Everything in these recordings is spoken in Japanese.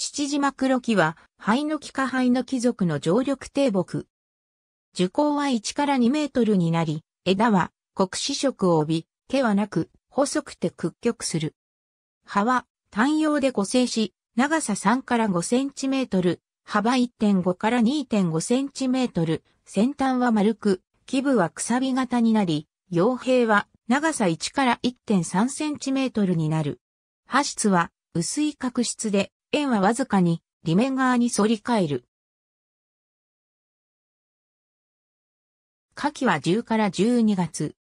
父島黒木は、灰の木下灰の貴族の常緑低木。樹高は1から2メートルになり、枝は黒子色を帯び、毛はなく、細くて屈曲する。葉は単葉で固性し、長さ3から5センチメートル、幅1.5から2.5センチメートル、先端は丸く、基部はくさび型になり、葉兵は長さ1から1.3センチメートルになる。葉質は薄い角質で、円はわずかに、裏面側に反り返る。夏季は10から12月。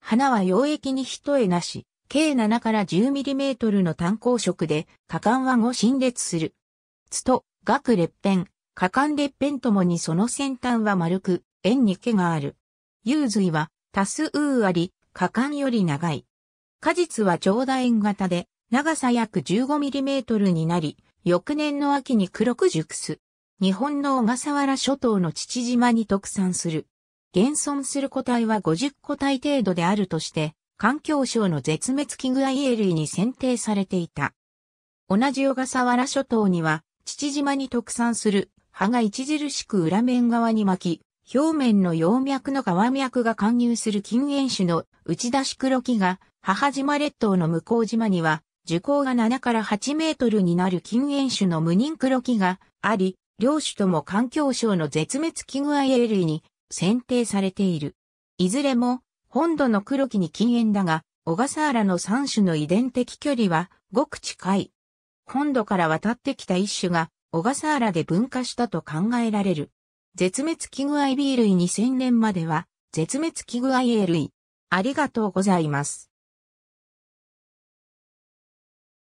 花は溶液に一重なし、計7から10ミリメートルの単光色で、果敢は5心列する。つと、額裂片、果敢裂片ともにその先端は丸く、円に毛がある。幽髄は、多数あり、果敢より長い。果実は長大円型で、長さ約15ミリメートルになり、翌年の秋に黒く熟す。日本の小笠原諸島の父島に特産する。現存する個体は50個体程度であるとして、環境省の絶滅危惧愛類に選定されていた。同じ小笠原諸島には、父島に特産する葉が著しく裏面側に巻き、表面の葉脈の側脈が貫入する禁煙種の打ち出し黒木が、母島列島の向島には樹高が7から8メートルになる禁煙種の無人黒木があり、両種とも環境省の絶滅危惧 IA 類に選定されている。いずれも、本土の黒木に禁煙だが、小笠原の3種の遺伝的距離はごく近い。本土から渡ってきた一種が小笠原で分化したと考えられる。絶滅危惧 IB 類2000年までは絶滅危惧 IA 類。ありがとうございます。